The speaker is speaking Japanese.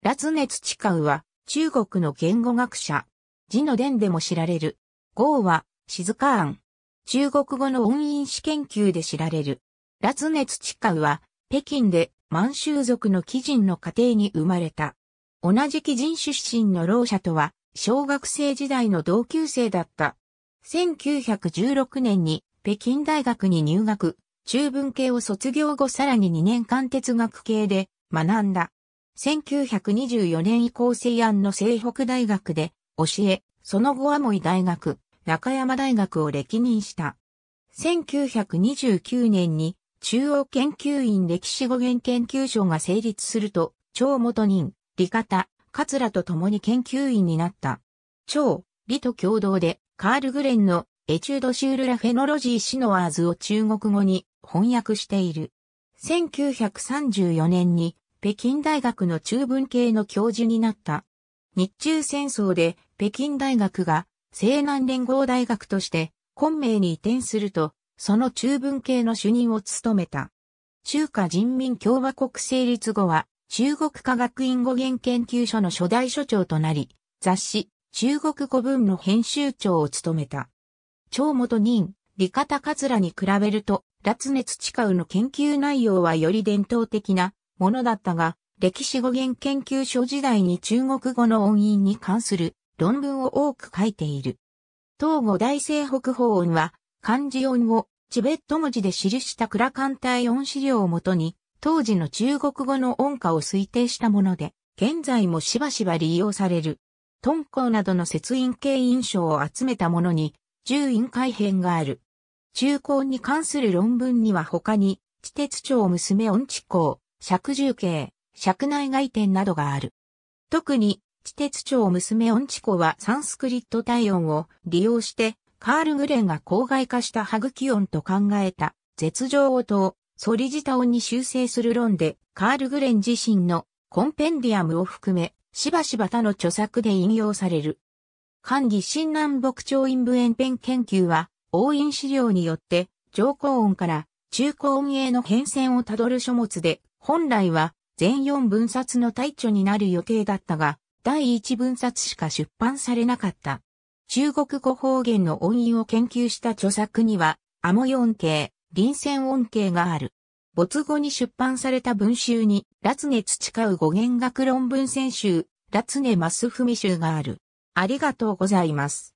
ラツネツチカウは中国の言語学者。字の伝でも知られる。号は静か庵。中国語の音韻史研究で知られる。ラツネツチカウは北京で満州族の貴人の家庭に生まれた。同じ貴人出身の老者とは小学生時代の同級生だった。1916年に北京大学に入学、中文系を卒業後さらに2年間哲学系で学んだ。1924年以降西安の西北大学で教え、その後アモイ大学、中山大学を歴任した。1929年に中央研究院歴史語源研究所が成立すると、張元人、利方、桂と共に研究員になった。張、利と共同で、カール・グレンのエチュード・シュール・ラフェノロジー・シノワーズを中国語に翻訳している。1934年に北京大学の中文系の教授になった。日中戦争で北京大学が西南連合大学として昆明に移転すると、その中文系の主任を務めた。中華人民共和国成立後は、中国科学院語源研究所の初代所長となり、雑誌、中国語文の編集長を務めた。張元任、理方桂に比べると、辣熱地下の研究内容はより伝統的なものだったが、歴史語源研究所時代に中国語の音韻に関する論文を多く書いている。東語大西北方音は、漢字音をチベット文字で記したクラカン音資料をもとに、当時の中国語の音歌を推定したもので、現在もしばしば利用される。敦煌などの節音系印象を集めたものに、重音改変がある。中高に関する論文には他に、地鉄町娘音地校、尺重計、尺内外店などがある。特に、地鉄町娘音チコはサンスクリット体音を利用して、カール・グレンが郊外化したハグキ音と考えた、絶情音を、ソリジタ音に修正する論で、カール・グレン自身のコンペンディアムを含め、しばしば他の著作で引用される。管理新南北朝陰部ブ編研究は、応印資料によって、上皇音から中高音営の変遷をたどる書物で、本来は全4分冊の大著になる予定だったが、第1分冊しか出版されなかった。中国語方言の音韻を研究した著作には、アモヨン系、臨戦音系がある。没後に出版された文集に、ラツネ培う語源学論文選集、ラツネマスフミ集がある。ありがとうございます。